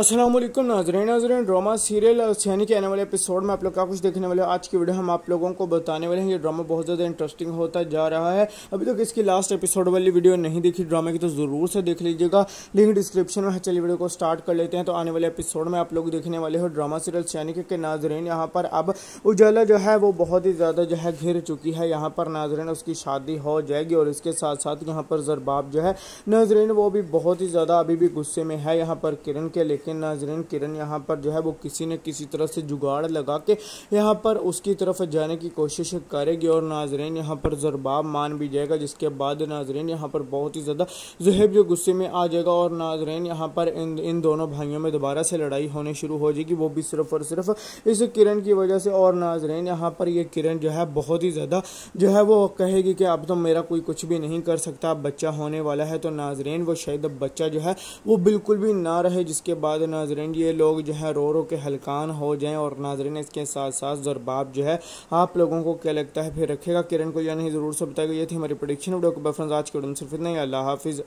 Aslam Nazran Nazran drama serial Siyani के आने वाले एपिसोड में आप लोग का कुछ देखने वाले आज की वीडियो हम आप लोगों को बताने वाले हैं ये ड्रामा बहुत ज़्यादा इंटरेस्टिंग होता जा रहा है अभी तक तो इसकी लास्ट एपिसोड वाली वीडियो नहीं देखी ड्रामे की तो ज़रूर से देख लीजिएगा लिंक डिस्क्रिप्शन में चलिए वीडियो को स्टार्ट कर लेते हैं तो आने वाले एपिसोड में आप लोग देखने वाले हो ड्रामा सीरियल सियानी के, नाजरन यहाँ पर अब उजाला जो है वो बहुत ही ज़्यादा जो है घिर चुकी है यहाँ पर नाजरन उसकी शादी हो जाएगी और इसके साथ साथ यहाँ पर जरबाब जो है नाजरन वो भी बहुत ही ज़्यादा अभी भी गुस्से में है यहाँ पर किरण के लेकिन नाजरीन किरण यहाँ पर जो है वो किसी न किसी तरह से जुगाड़ लगा के यहाँ पर उसकी तरफ जाने की कोशिश करेगी और नाजरीन यहाँ पर जरबाब मान भी जाएगा जिसके बाद नाजरीन यहाँ पर बहुत ही ज़्यादा जहेब जो गुस्से में आ जाएगा और नाजरीन यहाँ पर इन इन दोनों भाइयों में दोबारा से लड़ाई होने शुरू हो जाएगी वो भी सिर्फ और सिर्फ इस किरण की वजह से और नाजरीन यहाँ पर यह किरण जो है बहुत ही ज़्यादा जो है वो कहेगी कि अब तो मेरा कोई कुछ भी नहीं कर सकता बच्चा होने वाला है तो नाजरीन वो शायद बच्चा जो है वो बिल्कुल भी ना रहे जिसके बाद बाद नाजरन ये लोग जो है रो रो के हलकान हो जाएं और नाजरन इसके साथ साथ जरबाब जो है आप लोगों को क्या लगता है फिर रखेगा किरण को या नहीं ज़रूर से बताएगा ये थी हमारी प्रोडिक्शन वीडियो को बफ्रेंस आज के सिर्फ इतना ही अल्लाह हाफिज़